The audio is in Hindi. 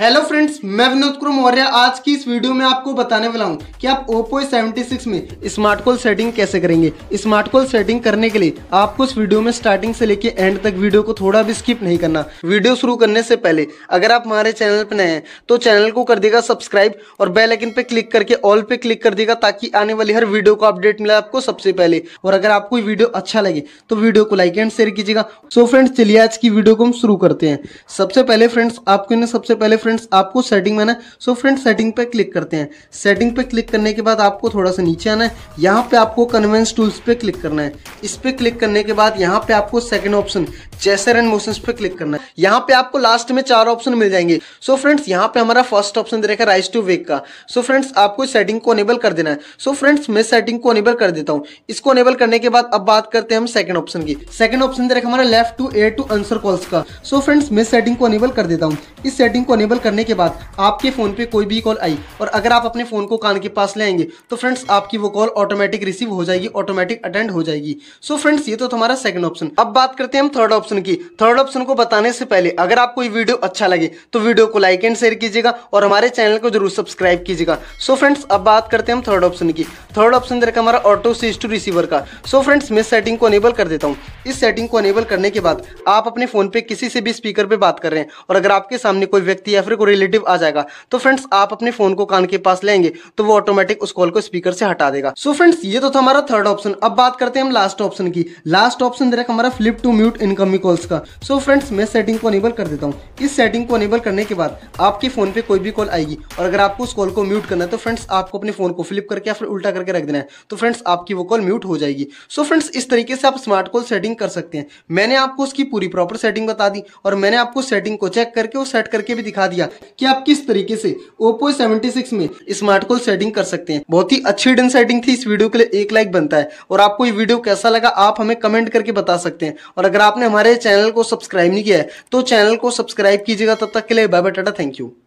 हेलो फ्रेंड्स मैं विनोद कुमार मौर्य आज की इस वीडियो में आपको बताने वाला हूं कि आप ओप्पो सिक्स में स्मार्ट कॉल सेटिंग कैसे करेंगे स्मार्ट कॉल सेटिंग करने के लिए आपको इस वीडियो में स्टार्टिंग से लेकर एंड तक वीडियो को थोड़ा भी स्किप नहीं करना वीडियो शुरू करने से पहले अगर आप हमारे चैनल पर नए हैं तो चैनल को कर देगा सब्सक्राइब और बेलाइकन पे क्लिक करके ऑल पे क्लिक कर देगा ताकि आने वाली हर वीडियो को अपडेट मिले आपको सबसे पहले और अगर आपको वीडियो अच्छा लगे तो वीडियो को लाइक एंड शेयर कीजिएगा सो फ्रेंड्स चलिए आज की वीडियो को हम शुरू करते हैं सबसे पहले फ्रेंड्स आपको सबसे पहले फ्रेंड्स आपको सेटिंग में ना सो फ्रेंड सेटिंग पे क्लिक करते हैं सेटिंग पे क्लिक करने के बाद आपको थोड़ा सा नीचे आना है यहाँ पे आपको कन्वेंस टूल्स पे क्लिक करना है इस पर क्लिक करने के बाद यहाँ पे आपको सेकेंड ऑप्शन जैसे रन मोशन पे क्लिक करना है यहाँ पे आपको लास्ट में चार ऑप्शन मिल जाएंगे सो फ्रेंड्स यहाँ पे हमारा फर्स्ट ऑप्शन दे रखा है राइस टू वेक का सो फ्रेंड्स आपको सेटिंग को अनेबल कर देना है सो फ्रेंड्स मैं सेटिंग को अनेबल कर देता हूँ इसको अनेबल करने के बाद अब बात करते हैं हम सेकंड ऑप्शन की सेकंड ऑप्शन दे रखा हमारा lift to ear to answer calls का सो फ्रेंड्स मैं सेटिंग को अनेबल कर देता हूँ इस सेटिंग को अनेबल करने के बाद आपके फोन पे कोई भी कॉल आई और अगर आप अपने फोन को कान के पास ले आएंगे तो फ्रेंड्स आपकी वो कॉल ऑटोमेटिक रिसीव हो जाएगी ऑटोमेटिक अटेंड हो जाएगी सो so फ्रेंड्स ये तो हमारा सेकंड ऑप्शन अब बात करते हैं हम थर्ड ऑप्शन ऑप्शन की थर्ड ऑप्शन को बताने से पहले अगर आपको ये वीडियो अच्छा लगे तो वीडियो को लाइक एंड शेयर कीजिएगा और हमारे चैनल को जरूर सब्सक्राइब कीजिएगा सो फ्रेंड्स अब बात करते हैं हम थर्ड ऑप्शन की थर्ड ऑप्शन दे रखा हमारा ऑटो सीज टू रिसीवर का सो फ्रेंड्स मैं सेटिंग को अनेबल कर देता हूँ इस सेटिंग को अनेबल करने के बाद आप अपने फोन पे किसी से भी स्पीकर पे बात कर रहे हैं और अगर आपके सामने कोई व्यक्ति या फिर कोई रिलेटिव आ जाएगा तो फ्रेंड्स आप अपने फोन को कान के पास लेंगे तो वो ऑटोमेटिक उस कॉल को स्पीकर से हटा देगा सो so फ्रेंड्स ये तो था हमारा थर्ड ऑप्शन अब बात करते हैं हम लास्ट ऑप्शन की लास्ट ऑप्शन दे रखा हमारा flip to mute incoming calls का सो so फ्रेंड्स मैं सेटिंग को अनेबल कर देता हूँ इस सेटिंग को अनेबल करने के बाद आपके फ़ोन पे कोई भी कॉल आएगी और अगर आपको उस कॉल को म्यूट करना है तो फ्रेंड्स आपको अपने फ़ोन को फ्लिप करके या फिर उल्टा करके रख देना है तो फ्रेंड्स आपकी वो कॉल म्यूट हो जाएगी सो so फ्रेंड्स इस तरीके से आप स्मार्ट कॉल सेटिंग कर सकते हैं मैंने आपको उसकी पूरी प्रॉपर सेटिंग बता दी और मैंने आपको सेटिंग को चेक करके वो सेट करके भी दिखा दिया कि आप किस तरीके से ओप्पो सेवेंटी में स्मार्ट कॉल सेटिंग कर सकते हैं बहुत ही अच्छी डन सेटिंग थी इस वीडियो के लिए एक लाइक बनता है और आपको ये वीडियो कैसा लगा आप हमें कमेंट करके बता सकते हैं और अगर आपने हमारे हमारे चैनल को सब्सक्राइब नहीं किया है तो चैनल को सब्सक्राइब कीजिएगा तब तक के लिए bye bye tata thank you